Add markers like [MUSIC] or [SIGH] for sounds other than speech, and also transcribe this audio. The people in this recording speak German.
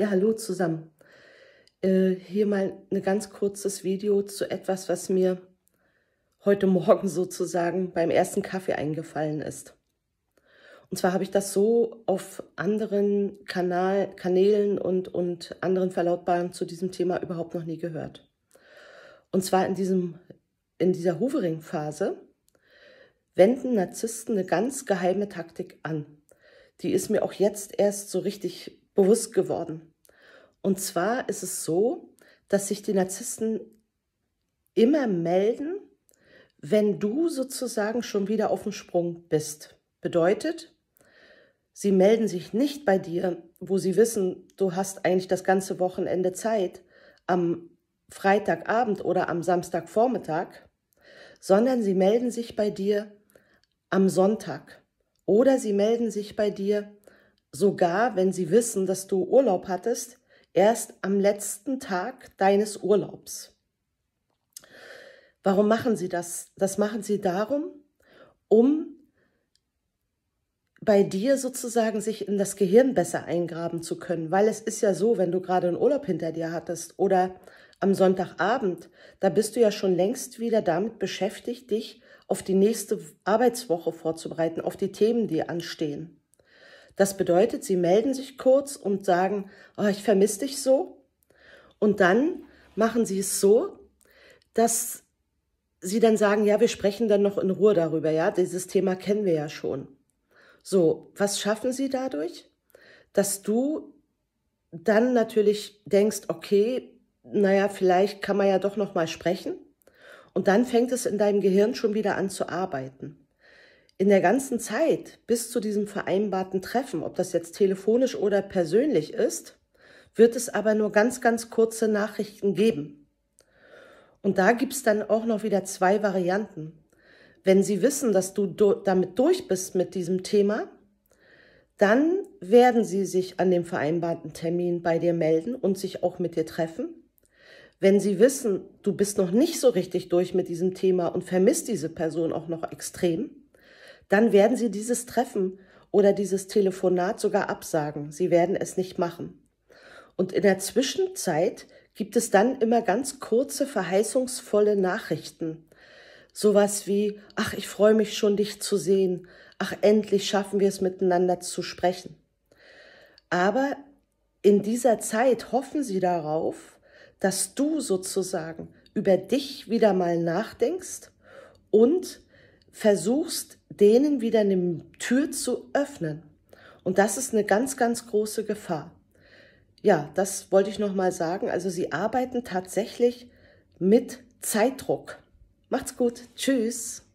Ja, hallo zusammen. Äh, hier mal ein ne ganz kurzes Video zu etwas, was mir heute Morgen [LAUGHS] sozusagen beim ersten Kaffee eingefallen ist. Und zwar habe ich das so auf anderen Kanal, Kanälen und, und anderen Verlautbaren zu diesem Thema überhaupt noch nie gehört. Und zwar in, diesem, in dieser Hoovering-Phase wenden Narzissten eine ganz geheime Taktik an. Die ist mir auch jetzt erst so richtig bewusst geworden. Und zwar ist es so, dass sich die Narzissten immer melden, wenn du sozusagen schon wieder auf dem Sprung bist. Bedeutet, sie melden sich nicht bei dir, wo sie wissen, du hast eigentlich das ganze Wochenende Zeit am Freitagabend oder am Samstagvormittag, sondern sie melden sich bei dir am Sonntag oder sie melden sich bei dir sogar wenn sie wissen, dass du Urlaub hattest, erst am letzten Tag deines Urlaubs. Warum machen sie das? Das machen sie darum, um bei dir sozusagen sich in das Gehirn besser eingraben zu können, weil es ist ja so, wenn du gerade einen Urlaub hinter dir hattest oder am Sonntagabend, da bist du ja schon längst wieder damit beschäftigt, dich auf die nächste Arbeitswoche vorzubereiten, auf die Themen, die anstehen. Das bedeutet, sie melden sich kurz und sagen, oh, ich vermisse dich so. Und dann machen sie es so, dass sie dann sagen, ja, wir sprechen dann noch in Ruhe darüber, ja, dieses Thema kennen wir ja schon. So, was schaffen sie dadurch? Dass du dann natürlich denkst, okay, naja, vielleicht kann man ja doch noch mal sprechen. Und dann fängt es in deinem Gehirn schon wieder an zu arbeiten in der ganzen Zeit bis zu diesem vereinbarten Treffen, ob das jetzt telefonisch oder persönlich ist, wird es aber nur ganz, ganz kurze Nachrichten geben. Und da gibt es dann auch noch wieder zwei Varianten. Wenn Sie wissen, dass du damit durch bist mit diesem Thema, dann werden Sie sich an dem vereinbarten Termin bei dir melden und sich auch mit dir treffen. Wenn Sie wissen, du bist noch nicht so richtig durch mit diesem Thema und vermisst diese Person auch noch extrem, dann werden Sie dieses Treffen oder dieses Telefonat sogar absagen. Sie werden es nicht machen. Und in der Zwischenzeit gibt es dann immer ganz kurze, verheißungsvolle Nachrichten. Sowas wie, ach, ich freue mich schon, dich zu sehen. Ach, endlich schaffen wir es miteinander zu sprechen. Aber in dieser Zeit hoffen sie darauf, dass du sozusagen über dich wieder mal nachdenkst und versuchst, denen wieder eine Tür zu öffnen. Und das ist eine ganz, ganz große Gefahr. Ja, das wollte ich nochmal sagen. Also sie arbeiten tatsächlich mit Zeitdruck. Macht's gut. Tschüss.